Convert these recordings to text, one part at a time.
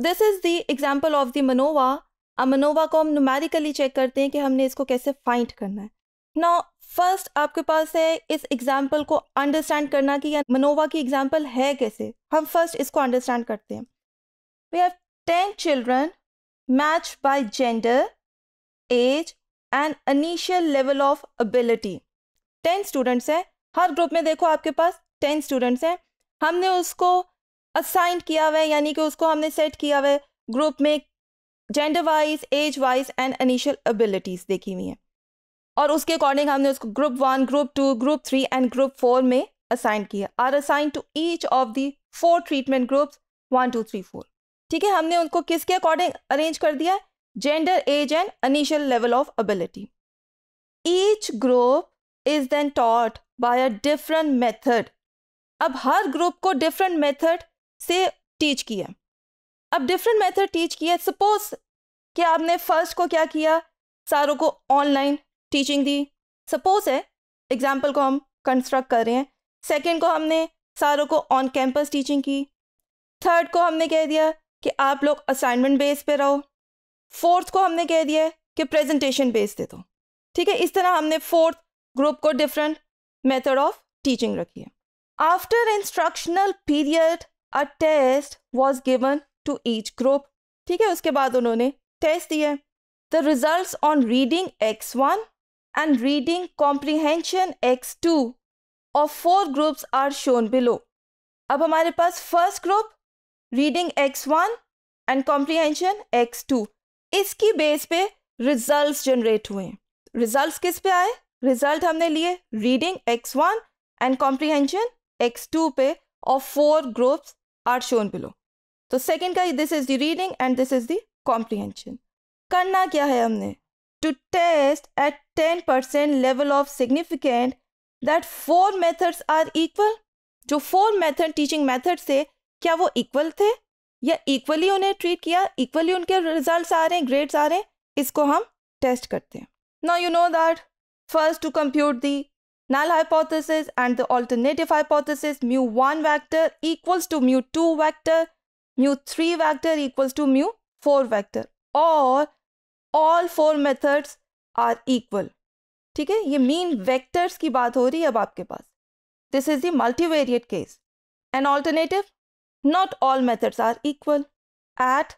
This is the example of the MANOVA अब MANOVA को हम नुमेरिकली चेक करते हैं कि हमने इसको कैसे फाइंड करना है ना फर्स्ट आपके पास है इस एग्जाम्पल को अंडरस्टैंड करना कि या मनोवा की एग्जाम्पल है कैसे हम फर्स्ट इसको अंडरस्टैंड करते हैं we have ten children match by gender age and initial level of ability ten students हैं हर ग्रुप में देखो आपके पास टेन स्टूडेंट्स हैं हमने उसको असाइन किया हुआ है यानी कि उसको हमने सेट किया हुआ है ग्रुप में gender wise age wise and initial abilities देखी हुई हैं और उसके अकॉर्डिंग हमने उसको group one group two group three and group four में असाइन किया are assign to each of the four treatment groups one two three four ठीक है हमने उनको किसके अकॉर्डिंग अरेंज कर दिया gender age and initial level of ability each group is then taught by a different method अब हर group को different method से टीच किया अब डिफरेंट मेथड टीच किया सपोज कि आपने फर्स्ट को क्या किया सारों को ऑनलाइन टीचिंग दी सपोज है एग्जाम्पल को हम कंस्ट्रक्ट कर रहे हैं सेकेंड को हमने सारों को ऑन कैंपस टीचिंग की थर्ड को हमने कह दिया कि आप लोग असाइनमेंट बेस पे रहो फोर्थ को हमने कह दिया कि प्रेजेंटेशन बेस दे दो ठीक है इस तरह हमने फोर्थ ग्रुप को डिफरेंट मेथड ऑफ टीचिंग रखी है after instructional period a test was given to each group ठीक है उसके बाद उन्होंने टेस्ट दिया the result on reading X one and reading comprehension X two और four groups are shown below अब हमारे पास first group reading X one and comprehension X two इसकी बेस पे रिजल्ट जनरेट हुए रिजल्ट किस पे आए रिजल्ट हमने लिए reading X one and comprehension X two पे और four groups are shown below तो सेकेंड का this is the reading and this is the comprehension करना क्या है हमने to test at ten percent level of significant that four methods are equal जो four method teaching method से क्या वो इक्वल थे या इक्वली उन्हें ट्रीट किया इक्वली उनके रिजल्ट्स आ रहे हैं ग्रेड्स आ रहे हैं इसको हम टेस्ट करते हैं now you know that first to compute the null hypothesis and the alternative hypothesis mu 1 vector equals to mu 2 vector, mu 3 vector equals to mu 4 vector or all four methods are equal. ठीक है ये mean vectors की बात हो रही है अब आपके पास this is the multivariate case an alternative not all methods are equal at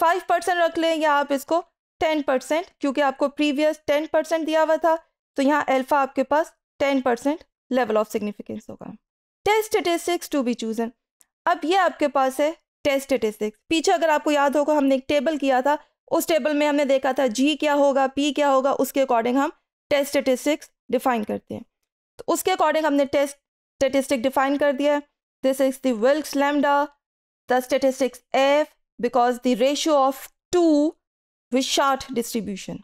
five percent रख लें या आप इसको टेन परसेंट क्योंकि आपको प्रीवियस टेन परसेंट दिया हुआ था तो यहाँ एल्फा आपके पास ten percent level of significance होगा test statistics to be chosen अब ये आपके पास है टेस्ट स्टेटिस्टिक्स पीछे अगर आपको याद होगा हमने एक टेबल किया था उस टेबल में हमने देखा था जी क्या होगा पी क्या होगा उसके अकॉर्डिंग हम टेस्ट स्टेटिस्टिक्स डिफाइन करते हैं तो उसके अकॉर्डिंग हमने टेस्ट स्टेटिस्टिक डिफाइन कर दिया है this is the Wilks the statistics F because the ratio of two with short distribution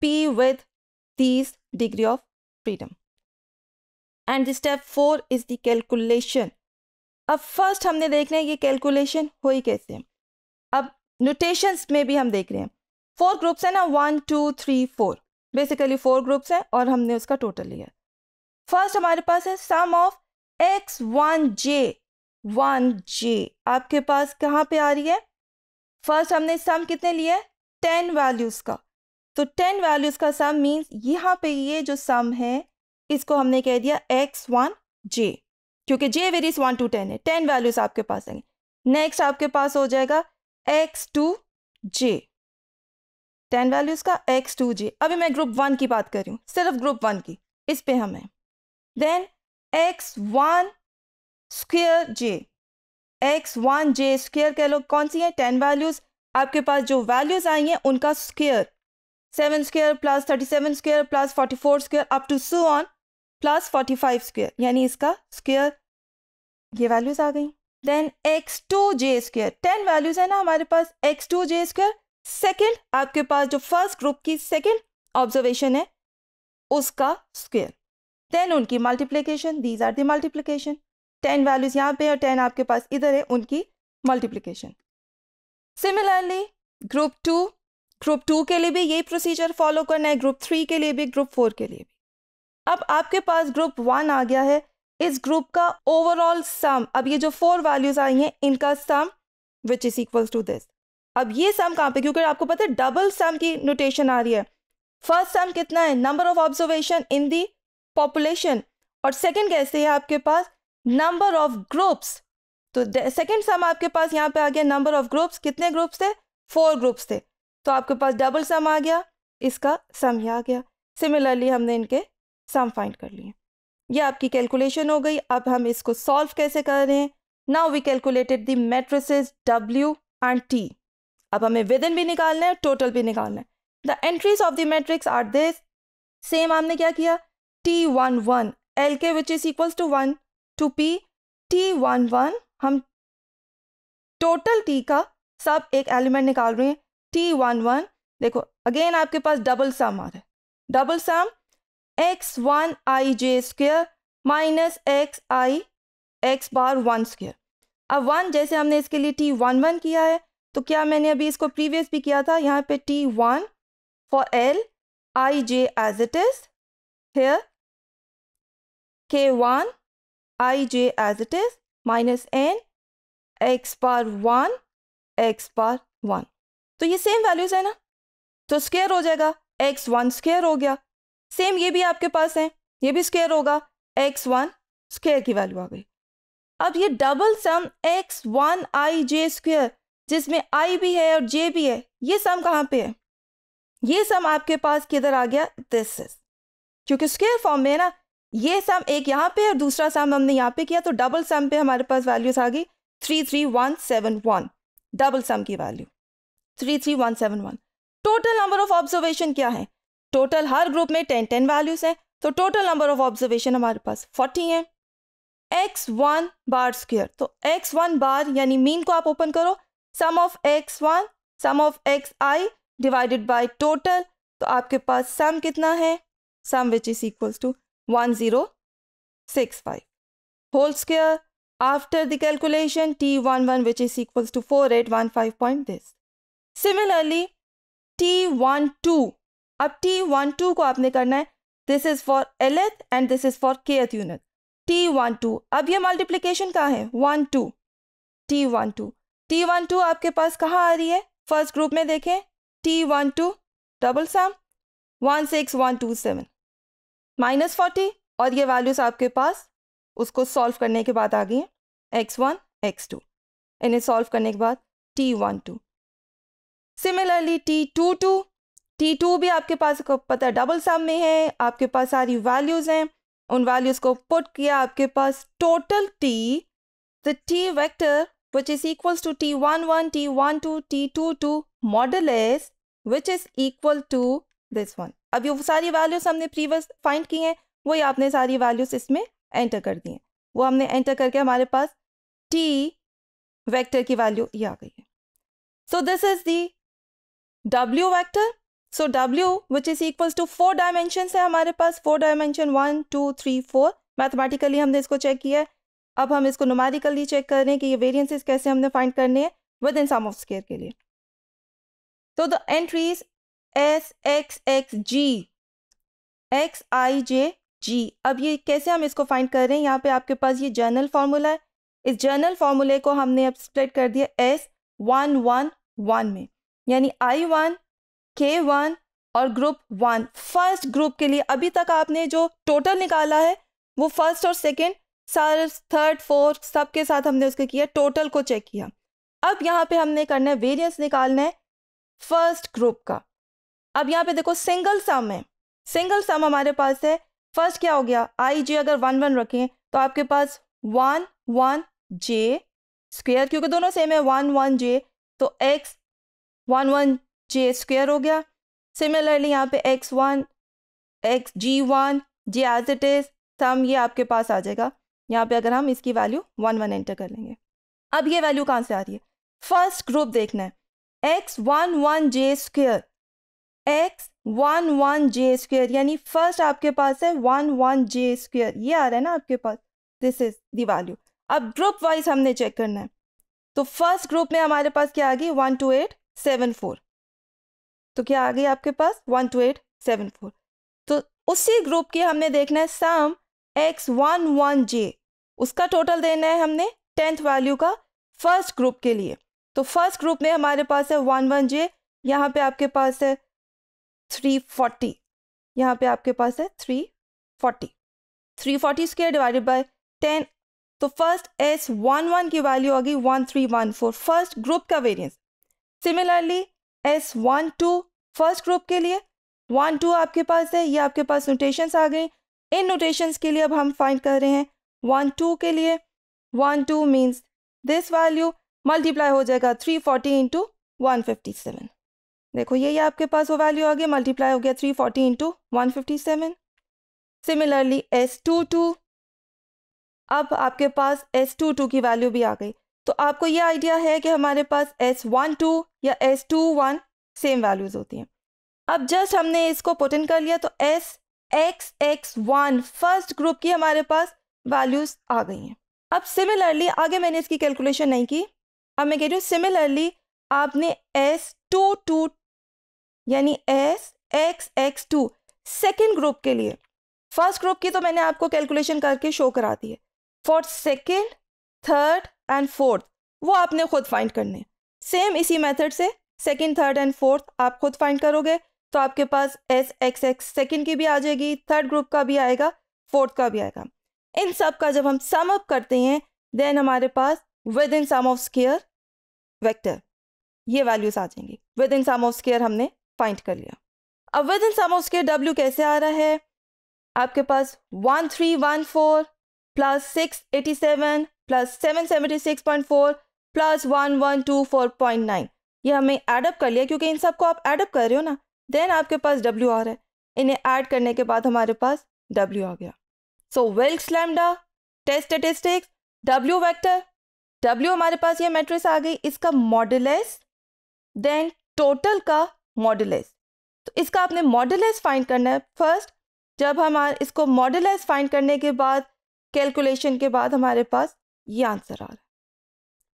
P with these degree of freedom and step four is the calculation अब first हमने देखना है कि calculation हो ही कैसे अब नोटेशंस में भी हम देख रहे हैं फोर ग्रुप्स हैं ना one two three four basically four groups हैं और हमने उसका टोटल लिया फर्स्ट हमारे पास है sum of X one J one J आपके पास कहाँ पे आ रही है फर्स्ट हमने सम कितने लिए टेन वैल्यूज़ का तो टेन वैल्यूज़ का सम मीन्स यहाँ पे ये जो सम है इसको हमने कह दिया एक्स वन जे क्योंकि J varies one to ten है टेन वैल्यूज आपके पास आएंगे नेक्स्ट आपके पास हो जाएगा X two J ten values का एक्स टू जे अभी मैं ग्रुप वन की बात कर रही हूँ सिर्फ ग्रुप वन की इस पे हमें then X one square J X one J square कह लो कौन सी है टेन वैल्यूज आपके पास जो वैल्यूज आई हैं उनका square seven square plus thirty seven square plus forty four square up to so on plus forty five square यानी इसका स्क्वेयर ये वैल्यूज आ गई then X two J square ten values है ना हमारे पास X two J square second आपके पास जो फर्स्ट ग्रुप की सेकेंड ऑब्जर्वेशन है उसका स्क्वेयर देन उनकी multiplication these are the multiplication ten values यहाँ पे और टेन आपके पास इधर है उनकी multiplication similarly group two group two के लिए भी यही प्रोसीजर फॉलो करना है ग्रुप थ्री के लिए भी ग्रुप फोर के लिए भी अब आपके पास ग्रुप वन आ गया है इस ग्रुप का ओवरऑल सम अब ये जो फोर वैल्यूज आई हैं इनका sum which is equals to this अब ये सम कहाँ पे क्योंकि आपको पता है डबल सम की नोटेशन आ रही है फर्स्ट सम कितना है number of observation in the population और सेकंड कैसे है आपके पास नंबर ऑफ ग्रुप्स तो सेकंड सम आपके पास यहाँ पे आ गया नंबर ऑफ ग्रुप्स कितने ग्रुप्स थे फोर ग्रुप्स थे तो आपके पास डबल सम आ गया इसका सम ही आ गया सिमिलरली हमने इनके सम फाइंड कर लिए ये आपकी कैलकुलेशन हो गई अब हम इसको सॉल्व कैसे कर रहे हैं now we calculated the matrices W and T अब हमें विद इन भी निकालना है टोटल भी निकालना है the entries of the matrix are this same हमने क्या किया T one one L K which is equals to one two P T one one हम टोटल टी का सब एक एलिमेंट निकाल रहे हैं टी वन वन देखो अगेन आपके पास डबल सम आ रहा है double sum X one I J square minus X I X bar one square अब वन जैसे हमने इसके लिए टी वन वन किया है तो क्या मैंने अभी इसको प्रीवियस भी किया था यहाँ पे T one for L I J as it is here K one I J as it is minus N X bar one X bar one तो ये सेम वैल्यूज है ना तो स्केयर हो जाएगा एक्स वन स्केयर हो गया same ये भी आपके पास है ये भी स्क्वेयर होगा एक्स वन स्क्वेयर की वैल्यू आ गई अब ये double sum X one I J square जिसमें आई भी है और जे भी है ये सम कहाँ पे है ये सम आपके पास किधर आ गया दिस इज क्योंकि स्क्वेयर फॉर्म में है ना ये सम एक यहाँ पे और दूसरा सम हमने यहाँ पे किया तो डबल सम पे हमारे पास वैल्यूज आ गई three three one seven one double sum की value three three one seven one total number of observation क्या है टोटल हर ग्रुप में टेन टेन वैल्यूज़ हैं तो टोटल नंबर ऑफ ऑब्जर्वेशन हमारे पास फोर्टी हैं एक्स वन बार स्क्वेयर तो एक्स वन बार यानी मीन को आप ओपन करो sum of X one sum of X I divided by total तो आपके पास सम कितना है sum which is equals to one zero six five whole square is equal to four eight one five point this similarly T one two अब T one two को आपने करना है this is for lth and this is for kth unit T one two अब ये multiplication कहाँ है one two T one two T one two आपके पास कहाँ आ रही है फर्स्ट ग्रुप में देखें T one two double sum one six one two seven minus forty और ये वैल्यूज आपके पास उसको सॉल्व करने के बाद आ गई हैं एक्स वन एक्स टू इन्हें सॉल्व करने के बाद T one two similarly T two two T two भी आपके पास को पता है डबल सम में है आपके पास सारी वैल्यूज़ हैं उन वैल्यूज़ को पुट किया आपके पास total T the T vector T one two T two two model S which is equal to this one अब ये सारी वैल्यूज हमने प्रीवियस फाइंड की हैं वही आपने सारी वैल्यूज इसमें एंटर कर दी हैं वो हमने एंटर करके हमारे पास टी वेक्टर की वैल्यू ये आ गई है so this is the W vector so W which is equals to four dimension है हमारे पास four dimension one two three four mathematically हमने इसको चेक किया है अब हम इसको नोमेरिकली चेक कर रहे हैं कि ये वेरियंसिस कैसे हमने फाइंड करने हैं within sum of square के लिए तो the entries S X X G X I J G अब ये कैसे हम इसको फाइंड कर रहे हैं यहाँ पे आपके पास ये जर्नल फार्मूला है इस जर्नल फार्मूले को हमने अब स्प्लिट कर दिया एस वन वन वन में यानी आई वन के वन और ग्रुप वन फर्स्ट ग्रुप के लिए अभी तक आपने जो टोटल निकाला है वो फर्स्ट और सेकेंड सर थर्ड फोर्थ सब के साथ हमने उसके किया टोटल को चेक किया अब यहाँ पे हमने करना है वेरियंस निकालना है फर्स्ट ग्रुप का अब यहाँ पे देखो सिंगल सम है सिंगल सम हमारे पास है फर्स्ट क्या हो गया आई जे अगर वन वन रखें तो आपके पास वन वन जे स्क्वेयर क्योंकि दोनों सेम है वन वन जे तो X one one J square हो गया सिमिलरली यहाँ पे X one X G one J as it is sum ये आपके पास आ जाएगा यहाँ पे अगर हम इसकी वैल्यू वन वन एंटर कर लेंगे अब ये वैल्यू कहाँ से आ रही है फर्स्ट ग्रुप देखना है X one one J square X one one J square यानी फर्स्ट आपके पास है वन वन जे स्क्वेयर ये आ रहा है ना आपके पास दिस इज दी वैल्यू अब ग्रुप वाइज हमने चेक करना है तो फर्स्ट ग्रुप में हमारे पास क्या आ गई one two eight seven four तो क्या आ गई आपके पास one two eight seven four तो उसी ग्रुप के हमने देखना है sum X one one J उसका टोटल देना है हमने टेंथ वैल्यू का फर्स्ट ग्रुप के लिए तो फर्स्ट ग्रुप में हमारे पास है वन वन जे यहाँ पर आपके पास है थ्री फोर्टी यहाँ पर आपके पास है three forty three forty square divided by ten तो फर्स्ट एस वन वन की वैल्यू आ गई one three one four first group का variance similarly S one two first group के लिए वन टू आपके पास है ये आपके पास नोटेशंस आ गई इन नोटेशंस के लिए अब हम फाइंड कर रहे हैं वन टू के लिए one two means this value multiply हो जाएगा three forty into one fifty seven देखो ये ये आपके पास वो वैल्यू आ गई मल्टीप्लाई हो गया three forty into one fifty seven similarly S two two अब आपके पास एस टू टू की वैल्यू भी आ गई तो आपको ये आइडिया है कि हमारे पास एस वन टू या S two one same values होती हैं अब जस्ट हमने इसको पोटेंट कर लिया तो S X X one first group की हमारे पास वैल्यूज़ आ गई हैं अब सिमिलरली आगे मैंने इसकी कैलकुलेशन नहीं की अब मैं कह रही हूँ सिमिलरली आपने एस टू टू यानी S X X two second group के लिए फर्स्ट ग्रुप की तो मैंने आपको कैलकुलेशन करके शो करा दी है for second third and fourth वो आपने खुद फाइंड करने सेम इसी मेथड से सेकंड थर्ड एंड फोर्थ आप खुद फाइंड करोगे तो आपके पास एस एक्स एक्स सेकेंड की भी आ जाएगी थर्ड ग्रुप का भी आएगा फोर्थ का भी आएगा इन सब का जब हम सम अप करते हैं देन हमारे पास within sum of square vector ये वैल्यूज आ जाएंगी within sum of square हमने फाइंड कर लिया अब within sum of square W कैसे आ रहा है आपके पास one three one four plus six eighty seven plus seven seventy six point four plus one one two four point nine ये हमें एडअप कर लिया क्योंकि इन सबको आप एडअप कर रहे हो ना देन आपके पास डब्ल्यू आर है इन्हें ऐड करने के बाद हमारे पास डब्ल्यू आ गया so Wilks lambda test statistics W vector W हमारे पास ये मैट्रिक्स आ गई इसका मॉडलेस देन टोटल का मॉडलेस तो इसका आपने मॉडलेस फाइंड करना है फर्स्ट जब हमारे इसको मॉडलेस फाइंड करने के बाद कैलकुलेशन के बाद हमारे पास ये आंसर आ रहा है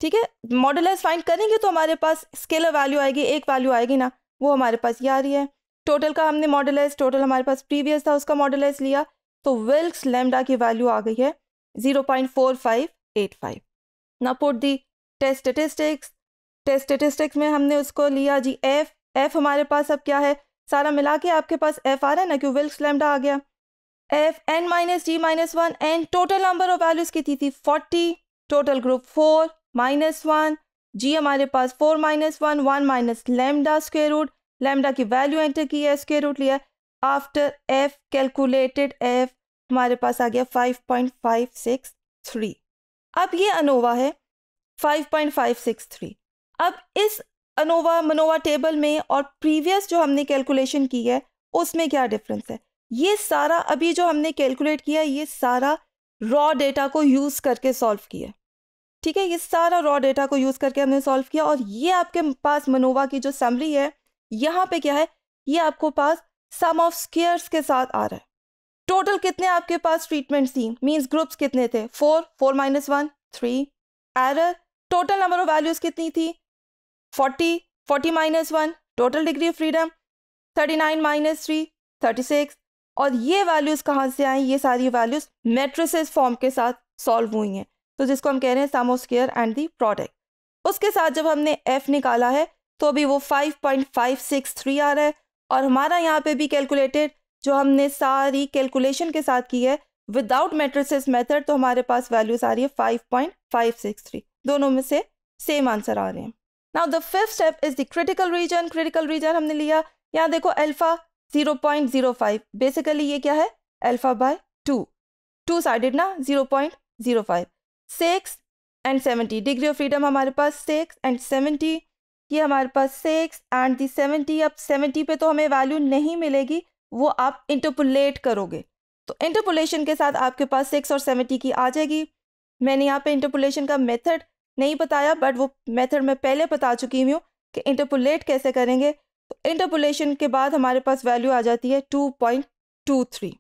ठीक है मॉडल एस फाइंड करेंगे तो हमारे पास स्केलर वैल्यू आएगी एक वैल्यू आएगी ना वो हमारे पास ये आ रही है टोटल का हमने मॉडल एस टोटल हमारे पास प्रीवियस था उसका मॉडल एस लिया तो विल्क्स लेमडा की वैल्यू आ गई है zero point four five eight five ना पुट दी टेस्ट स्टेटिस्टिक्स टेस्ट स्टेटिस्टिक्स में हमने उसको लिया जी एफ एफ हमारे पास अब क्या है सारा मिला के आपके पास एफ आ रहा है ना क्यों विल्क्स लेमडा आ गया F N minus G minus one N total number of values की थी थी forty total group four minus one G हमारे पास four minus one one minus lambda square root lambda की वैल्यू एंटर की है स्क्वेयर रूट लिया after F calculated F हमारे पास आ गया five point five six three अब ये अनोवा है five point five six three अब इस अनोवा मनोवा टेबल में और प्रीवियस जो हमने कैलकुलेशन की है उसमें क्या डिफरेंस है ये सारा अभी जो हमने कैलकुलेट किया ये सारा रॉ डेटा को यूज़ करके सॉल्व किया ठीक है ये सारा रॉ डेटा को यूज़ करके हमने सॉल्व किया और ये आपके पास मनोवा की जो सैमरी है यहाँ पे क्या है ये आपको पास सम ऑफ स्केयर्स के साथ आ रहा है टोटल कितने आपके पास ट्रीटमेंट थी मीन्स ग्रुप्स कितने थे four four minus one three error total number of values कितनी थी forty forty minus one total degree of freedom thirty nine minus three thirty six और ये वैल्यूज़ कहाँ से आई ये सारी वैल्यूज़ मेट्रिस फॉर्म के साथ सॉल्व हुई हैं तो जिसको हम कह रहे हैं सामोस्केयर एंड दी प्रोडक्ट उसके साथ जब हमने एफ निकाला है तो अभी वो 5.563 आ रहा है और हमारा यहाँ पे भी कैलकुलेटेड जो हमने सारी कैलकुलेशन के साथ की है विदाउट मेट्रिस मेथड तो हमारे पास वैल्यूज आ रही है 5.563 दोनों में से सेम आंसर आ रहे हैं now the fifth step is the critical region critical region हमने लिया यहाँ देखो alpha zero point zero five basically ये क्या है alpha by two two sided ना zero point zero five six and seventy degree of freedom हमारे पास सिक्स एंड सेवेंटी ये हमारे पास सिक्स एंड दी सेवेंटी अब सेवेंटी पे तो हमें वैल्यू नहीं मिलेगी वो आप इंटरपोलेट करोगे तो इंटरपोलेशन के साथ आपके पास सिक्स और सेवेंटी की आ जाएगी मैंने यहाँ पे इंटरपोलेशन का मेथड नहीं बताया बट वो मेथड मैं पहले बता चुकी हूँ कि इंटरपोलेट कैसे करेंगे इंटरपोलेशन के बाद हमारे पास वैल्यू आ जाती है two point two three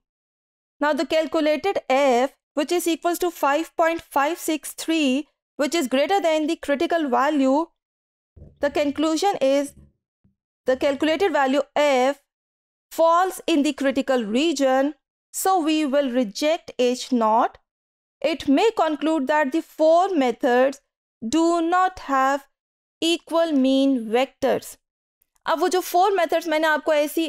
now the calculated F which is equal to five point five six three which is greater than the critical value the conclusion is the calculated value F falls in the critical region so we will reject H naught it may conclude that the four methods do not have equal mean vectors अब वो जो four methods मैंने आपको ऐसी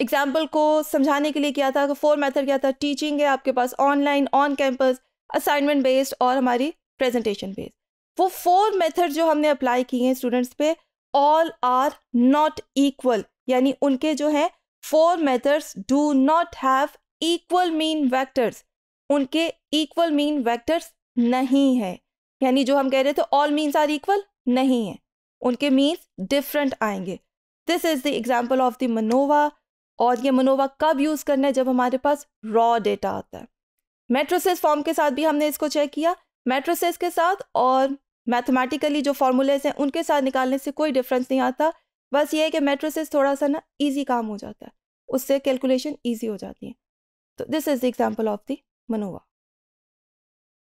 example को समझाने के लिए किया था फोर मेथड क्या था टीचिंग है आपके पास online on campus assignment based और हमारी प्रेजेंटेशन बेस्ड वो फोर मेथड जो हमने अप्लाई किए हैं स्टूडेंट्स पे ऑल आर नॉट इक्वल यानी उनके जो है four methods do not have equal mean vectors उनके इक्वल मीन वैक्टर्स नहीं है यानी जो हम कह रहे थे ऑल मीन्स आर इक्वल नहीं है उनके मीन्स डिफरेंट आएंगे this is the example of the MANOVA और ये मनोवा कब यूज करना है जब हमारे पास रॉ डेटा आता है मेट्रोसिस फॉर्म के साथ भी हमने इसको चेक किया मेट्रोसिस के साथ और मैथमेटिकली जो फॉर्मूलेस हैं उनके साथ निकालने से कोई डिफरेंस नहीं आता बस ये है कि मेट्रोसिस थोड़ा सा ना ईजी काम हो जाता है उससे कैलकुलेशन ईजी हो जाती है तो this is the example of the मनोवा